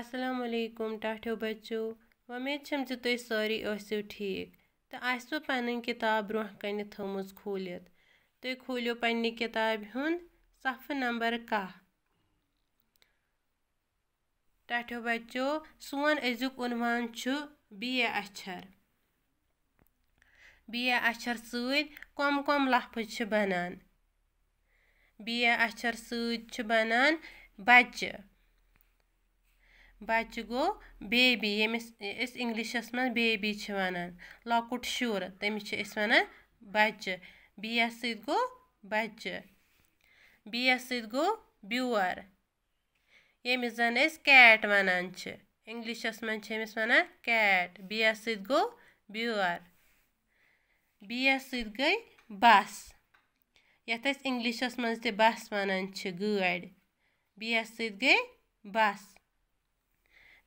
اَسَلامُ علیکُم ٹاٹھیو بَچو وۄمید چھَم زِ تُہۍ سٲری ٲسِو ٹھیٖک تہٕ آسِوٕ پَنٕنۍ کِتاب برٛونٛہہ کَنہِ تھٲومٕژ کھوٗلِتھ تُہۍ کھوٗلِو پنٛنہِ کِتابہِ ہُنٛد صفہٕ نمبر کاہ ٹاٹھیو بَچو سون أزیُک عنوان چھُ بے اَچھر بے اَچھر سۭتۍ کۄم کۄم لفظ چھِ بَنان بے اَچھر سۭتۍ چھِ بَنان بَچہِ बच गो बेबी यमिस इंग्लिशस मन बेबी छ वनन लकुट शुर तमिस छ इस वनन बच बी एस बच बी एस सित गो जन कैट वनन छ इंग्लिशस मन कैट बी एस सित गो ब्यूअर बस यत इस इंग्लिशस मन ते बस वनन गाड़ी बी एस गई बस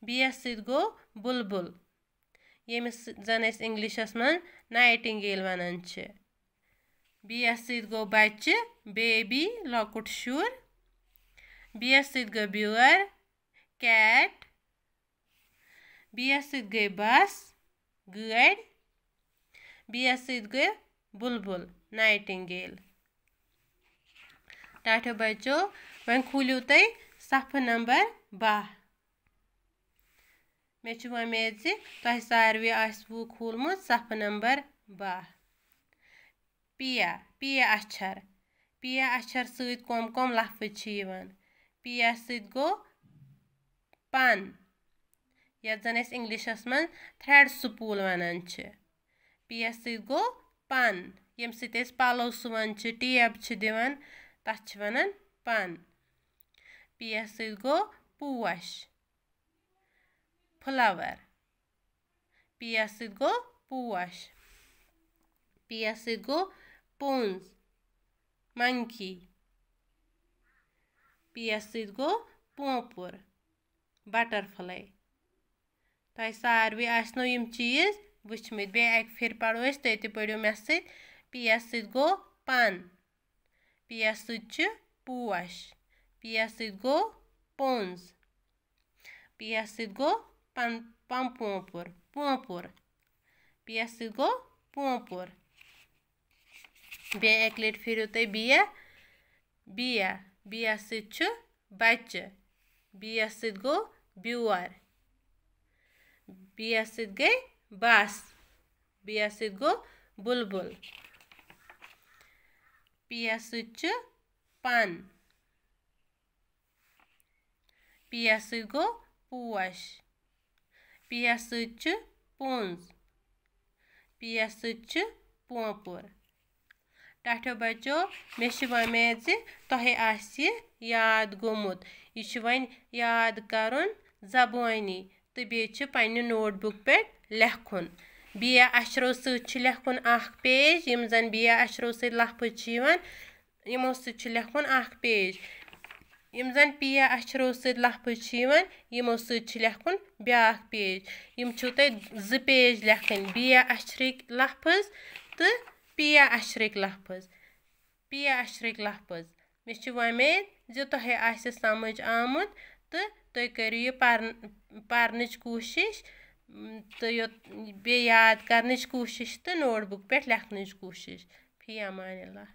بیٚیَس سۭتۍ گوٚو بُلبُل ییٚمِس زَن أسۍ اِنٛگلِشَس منٛز نایٹِنٛگیل وَنان چھِ بیٚیَس سۭتۍ گوٚو بَچہِ بیبی لۄکُٹ شُر بیٚیَس سۭتۍ گوٚو بیٛٲر کیٹ بیٚیَس سۭتۍ گٔے بَس گٲڑۍ بیٚیَس سۭتۍ گٔے بُلبُل نایٹِنٛگیل ٹاٹھیو بَچو وۄنۍ کھوٗلِو تُہۍ صفحہٕ نمبر باہ मे उम्मीद तह सारे वो खोलम सफ नंबर बाह पिया पिया अक्षर पिया अक्षर सम कम लफज पिया सो पन ये जन इंग्लिशस मन थ्रेड स्पूल वनान पिया सो पन यम सलो सुवान टेप दिवान तथ वन पन पिया सो पोश فٕلاوَر پی یَس سۭتۍ گوٚو پوش پی یَس سۭتۍ گوٚو پوٚنٛز مَنکی پی یَس سۭتۍ گوٚو پونٛپُر بَٹَرفٕلَے تۄہہِ ساروٕے آسنو یِم چیٖز وٕچھمٕتۍ بیٚیہِ اَکہِ پھِرِ پَرو أسۍ تُہۍ تہِ پٔرِو مےٚ سۭتۍ پی یَس سۭتۍ گوٚو پَن پی یَس سۭتۍ چھِ پوش پی یَس سۭتۍ گوٚو پوٚنٛز پی یَس سۭتۍ گوٚو pampur, pompur. Piyası go pompur. Biye eklet firute biye. Biye. Biyası çı bacı. Biyası go biwar, Biyası ge bas. Biyası go bulbul. Piyası çı pan. Piyası go puaş. Piyasıçı pons. Piyasıçı pompur. ٹھو بچو مےٚ چھِ وۄمید زِ تۄہہِ آسہِ یاد گوٚمُت یہِ چھُ وۄنۍ یاد کَرُن زبٲنی تہٕ بیٚیہِ چھِ پنٛنہِ نوٹ بُک پٮ۪ٹھ لیکھُن بیا اَچھرو سۭتۍ چھُ لیکھُن اَکھ پیج یِم زَن بیا اَچھرو سۭتۍ لفظ چھِ یِوان یِمو سۭتۍ چھُ لیکھُن اَکھ پیج یِم زَن پِیا اَچھرو سۭتۍ لفظ چھِ یِوان یِمو سۭتۍ چھِ لیٚکھُن بیٛاکھ پیج یِم چھِو تۄہہِ زٕ پیج لیٚکھٕنۍ بِیا اَچھرٕکۍ لفظ تہٕ پِیا اَچھرٕکۍ لفظ پِیا اَچھرٕکۍ لفظ مےٚ چھِ وۄمید زِ تۄہہِ آسہِ سَمٕجھ آمُت تہٕ تُہۍ کٔرِو یہِ پَرن پَرنٕچ کوٗشِش تہٕ یوٚت بیٚیہِ یاد کَرنٕچ کوٗشِش تہٕ نوٹ بُک پٮ۪ٹھ لیٚکھنٕچ کوٗشِش فی امان اللہ